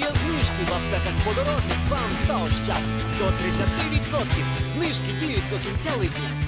Є знижки в аптеках подорожних, вам та ощад. До 30% знижки діють до кінця липня.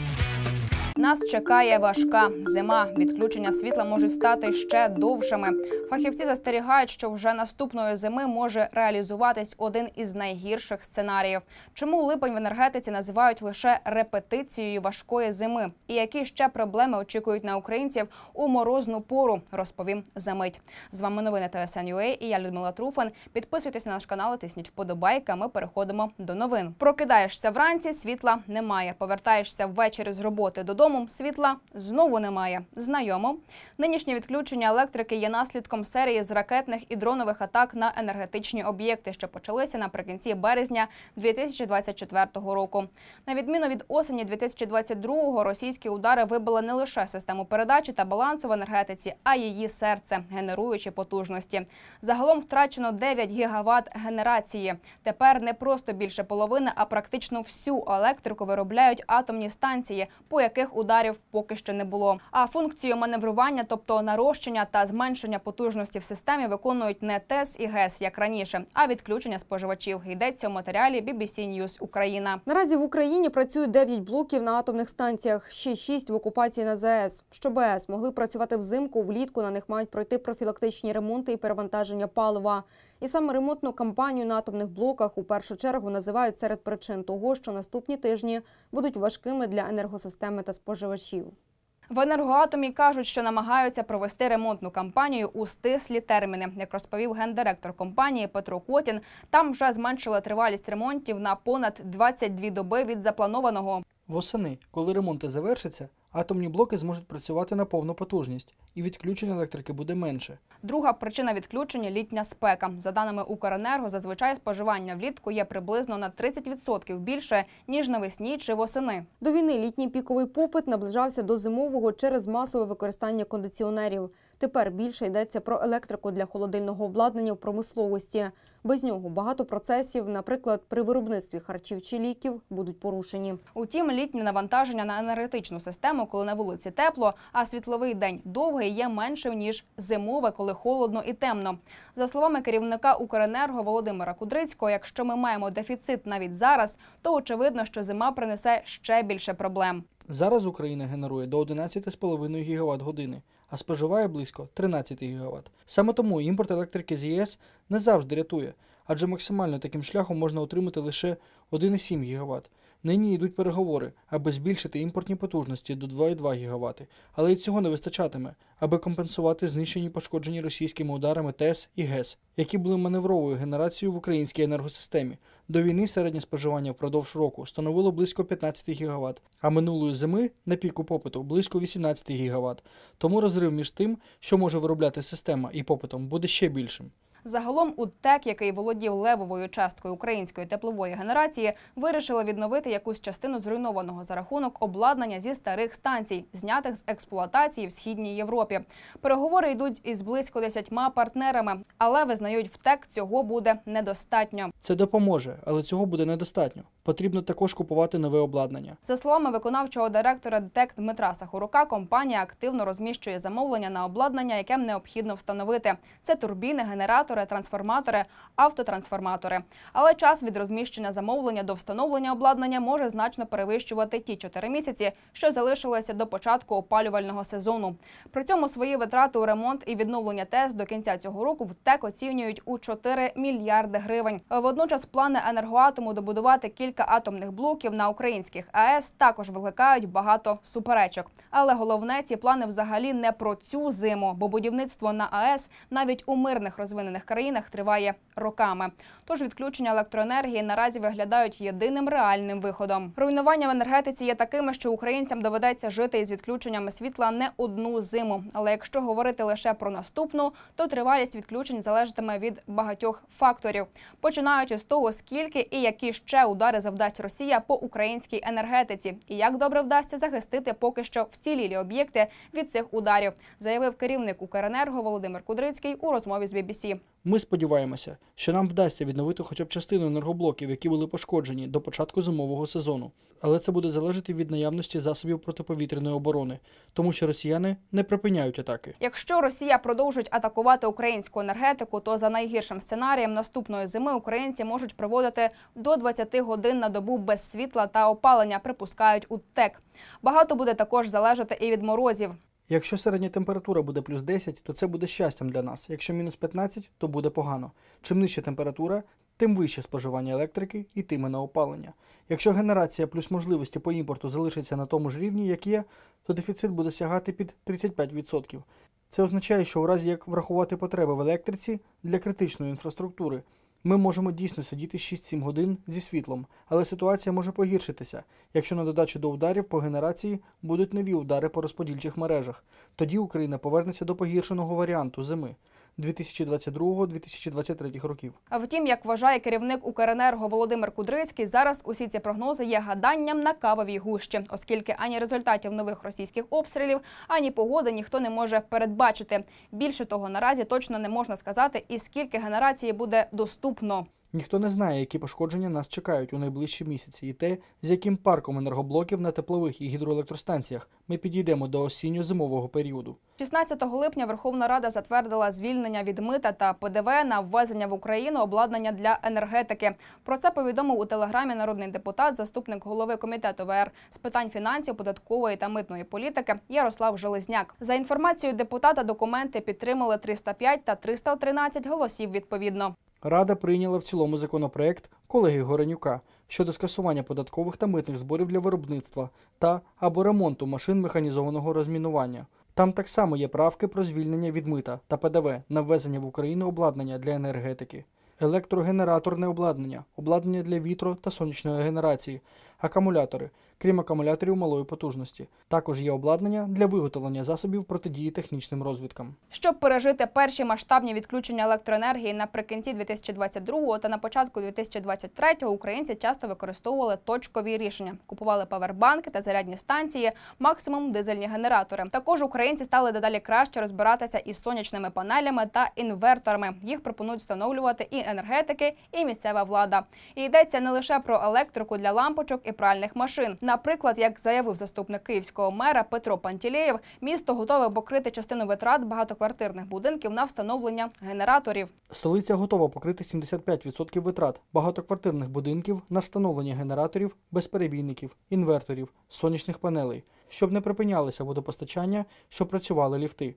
Нас чекає важка зима. Відключення світла можуть стати ще довшими. Фахівці застерігають, що вже наступної зими може реалізуватись один із найгірших сценаріїв. Чому липень в енергетиці називають лише репетицією важкої зими? І які ще проблеми очікують на українців у морозну пору? Розповім за мить. З вами новини ТСН.UA і я Людмила Труфан. Підписуйтесь на наш канал, тисніть вподобайка. Ми переходимо до новин. Прокидаєшся вранці, світла немає. Повертаєшся ввечері з роботи додому. Домом світла знову немає. Знайомо, нинішнє відключення електрики є наслідком серії з ракетних і дронових атак на енергетичні об'єкти, що почалися наприкінці березня 2024 року. На відміну від осені 2022-го, російські удари вибили не лише систему передачі та балансу в енергетиці, а її серце, генеруючи потужності. Загалом втрачено 9 гігават генерації. Тепер не просто більше половини, а практично всю електрику виробляють атомні станції, по яких у ударів поки що не було. А функцію маневрування, тобто нарощення та зменшення потужності в системі, виконують не ТЕС і ГЕС, як раніше, а відключення споживачів. Йдеться у матеріалі BBC News Україна. Наразі в Україні працюють 9 блоків на атомних станціях, ще 6 в окупації на ЗАЕС. Щоб АЕС могли працювати взимку, влітку на них мають пройти профілактичні ремонти і перевантаження палива. І саме ремонтну кампанію на атомних блоках у першу чергу називають серед причин того, що наступні тижні будуть важкими для енергосистеми та споживачів. В енергоатомі кажуть, що намагаються провести ремонтну кампанію у стислі терміни. Як розповів гендиректор компанії Петро Котін, там вже зменшили тривалість ремонтів на понад 22 доби від запланованого. Восени, коли ремонти завершаться, Атомні блоки зможуть працювати на повну потужність, і відключення електрики буде менше. Друга причина відключення літня спека. За даними Укренерго, зазвичай споживання влітку є приблизно на 30% більше ніж навесні чи восени. До війни літній піковий попит наближався до зимового через масове використання кондиціонерів. Тепер більше йдеться про електрику для холодильного обладнання в промисловості. Без нього багато процесів, наприклад, при виробництві харчів чи ліків, будуть порушені. Утім, літнє навантаження на енергетичну систему, коли на вулиці тепло, а світловий день довгий є меншим ніж зимове, коли холодно і темно. За словами керівника Укренерго Володимира Кудрицького, якщо ми маємо дефіцит навіть зараз, то очевидно, що зима принесе ще більше проблем. Зараз Україна генерує до 11,5 ГВт години а споживає близько 13 ГВт. Саме тому імпорт електрики з ЄС не завжди рятує, адже максимально таким шляхом можна отримати лише 1,7 ГВт. Нині йдуть переговори, аби збільшити імпортні потужності до 2,2 ГВт, але й цього не вистачатиме, аби компенсувати знищені пошкоджені російськими ударами ТЕС і ГЕС, які були маневровою генерацією в українській енергосистемі. До війни середнє споживання впродовж року становило близько 15 ГВт, а минулої зими на піку попиту близько 18 ГВт. Тому розрив між тим, що може виробляти система і попитом, буде ще більшим. Загалом УДТЕК, який володів левовою часткою української теплової генерації, вирішили відновити якусь частину зруйнованого за рахунок обладнання зі старих станцій, знятих з експлуатації в східній Європі. Переговори йдуть із близько десятьма партнерами, але визнають, вТЕК цього буде недостатньо. Це допоможе, але цього буде недостатньо. Потрібно також купувати нове обладнання. За словами виконавчого директора ДТЕК Дмитра Сахорука, компанія активно розміщує замовлення на обладнання, яке необхідно встановити. Це турбіни, генератори, трансформатори, автотрансформатори. Але час від розміщення замовлення до встановлення обладнання може значно перевищувати ті чотири місяці, що залишилися до початку опалювального сезону. При цьому свої витрати у ремонт і відновлення ТЕС до кінця цього року в ТЕК оцінюють у 4 мільярди гривень. Водночас плани енергоатому добудувати кілька кілька атомних блоків на українських АЕС також викликають багато суперечок. Але головне ці плани взагалі не про цю зиму, бо будівництво на АЕС навіть у мирних розвинених країнах триває роками. Тож відключення електроенергії наразі виглядають єдиним реальним виходом. Руйнування в енергетиці є такими, що українцям доведеться жити із відключеннями світла не одну зиму. Але якщо говорити лише про наступну, то тривалість відключень залежатиме від багатьох факторів, починаючи з того, скільки і які ще удари завдасть Росія по українській енергетиці і як добре вдасться захистити поки що вцілілі об'єкти від цих ударів, заявив керівник Укренерго Володимир Кудрицький у розмові з BBC. Ми сподіваємося, що нам вдасться відновити хоча б частину енергоблоків, які були пошкоджені до початку зимового сезону, але це буде залежати від наявності засобів протиповітряної оборони, тому що росіяни не припиняють атаки. Якщо Росія продовжить атакувати українську енергетику, то за найгіршим сценарієм наступної зими українці можуть проводити до 20 годин на добу без світла та опалення, припускають у ТЕК. Багато буде також залежати і від морозів. Якщо середня температура буде плюс 10, то це буде щастям для нас. Якщо мінус 15, то буде погано. Чим нижча температура, тим вище споживання електрики і тиме на опалення. Якщо генерація плюс можливості по імпорту залишиться на тому ж рівні, як є, то дефіцит буде сягати під 35%. Це означає, що у разі як врахувати потреби в електриці для критичної інфраструктури, ми можемо дійсно сидіти 6-7 годин зі світлом, але ситуація може погіршитися, якщо на додачу до ударів по генерації будуть нові удари по розподільчих мережах. Тоді Україна повернеться до погіршеного варіанту зими. 2022-2023 років. А втім, як вважає керівник Укренерго Володимир Кудрицький, зараз усі ці прогнози є гаданням на кавовій гущі, оскільки ані результатів нових російських обстрілів, ані погоди ніхто не може передбачити. Більше того, наразі точно не можна сказати, і скільки генерації буде доступно. Ніхто не знає, які пошкодження нас чекають у найближчі місяці, і те, з яким парком енергоблоків на теплових і гідроелектростанціях ми підійдемо до осінньо-зимового періоду. 16 липня Верховна Рада затвердила звільнення від мита та ПДВ на ввезення в Україну обладнання для енергетики. Про це повідомив у телеграмі народний депутат, заступник голови комітету ВР з питань фінансів, податкової та митної політики Ярослав Железняк. За інформацією депутата, документи підтримали 305 та 313 голосів відповідно. Рада прийняла в цілому законопроект колеги Горенюка щодо скасування податкових та митних зборів для виробництва та або ремонту машин механізованого розмінування. Там так само є правки про звільнення від мита та ПДВ на ввезення в Україну обладнання для енергетики, електрогенераторне обладнання, обладнання для вітро та сонячної генерації, акумулятори, крім акумуляторів малої потужності. Також є обладнання для виготовлення засобів протидії технічним розвідкам. Щоб пережити перші масштабні відключення електроенергії наприкінці 2022 та на початку 2023 українці часто використовували точкові рішення: купували павербанки та зарядні станції, максимум дизельні генератори. Також українці стали дедалі краще розбиратися із сонячними панелями та інверторами. Їх пропонують встановлювати і енергетики, і місцева влада. І йдеться не лише про електрику для лампочок. і і пральних машин. Наприклад, як заявив заступник київського мера Петро Пантілеєв, місто готове покрити частину витрат багатоквартирних будинків на встановлення генераторів. Столиця готова покрити 75% витрат багатоквартирних будинків на встановлення генераторів, безперебійників, інверторів, сонячних панелей, щоб не припинялися водопостачання, щоб працювали ліфти.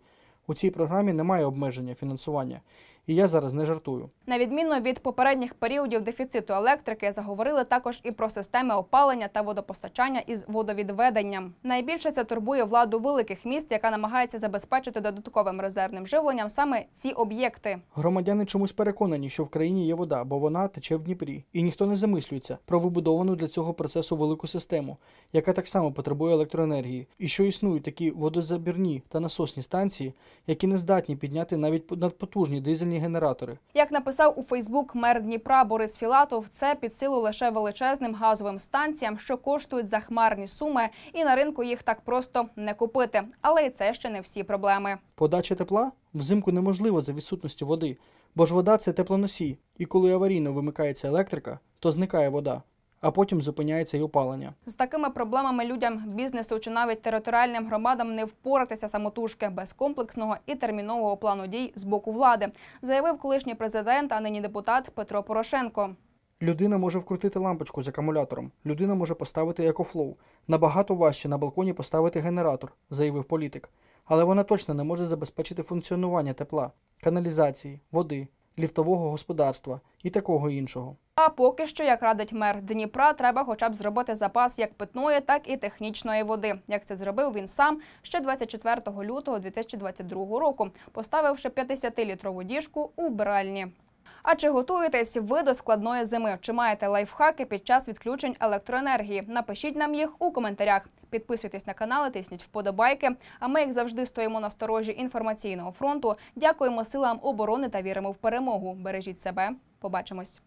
У цій програмі немає обмеження фінансування. І я зараз не жартую. На відміну від попередніх періодів дефіциту електрики, заговорили також і про системи опалення та водопостачання із водовідведенням. Найбільше це турбує владу великих міст, яка намагається забезпечити додатковим резервним живленням саме ці об'єкти. Громадяни чомусь переконані, що в країні є вода, бо вона тече в Дніпрі, і ніхто не замислюється про вибудовану для цього процесу велику систему, яка так само потребує електроенергії, і що існують такі водозабірні та насосні станції, які не здатні підняти навіть надпотужні дизельні дизельні генератори. Як написав у Фейсбук мер Дніпра Борис Філатов, це під силу лише величезним газовим станціям, що коштують захмарні суми, і на ринку їх так просто не купити. Але і це ще не всі проблеми. Подача тепла взимку неможливо за відсутності води, бо ж вода це теплоносій, і коли аварійно вимикається електрика, то зникає вода а потім зупиняється й опалення. З такими проблемами людям бізнесу чи навіть територіальним громадам не впоратися самотужки без комплексного і термінового плану дій з боку влади, заявив колишній президент, а нині депутат Петро Порошенко. Людина може вкрутити лампочку з акумулятором. Людина може поставити екофлоу. Набагато важче на балконі поставити генератор, заявив політик. Але вона точно не може забезпечити функціонування тепла, каналізації, води, ліфтового господарства і такого іншого. А поки що, як радить мер Дніпра, треба хоча б зробити запас як питної, так і технічної води. Як це зробив він сам ще 24 лютого 2022 року, поставивши 50-літрову діжку у вбиральні. А чи готуєтесь ви до складної зими? Чи маєте лайфхаки під час відключень електроенергії? Напишіть нам їх у коментарях. Підписуйтесь на канал, тисніть вподобайки. А ми, як завжди, стоїмо на сторожі інформаційного фронту. Дякуємо силам оборони та віримо в перемогу. Бережіть себе. Побачимось.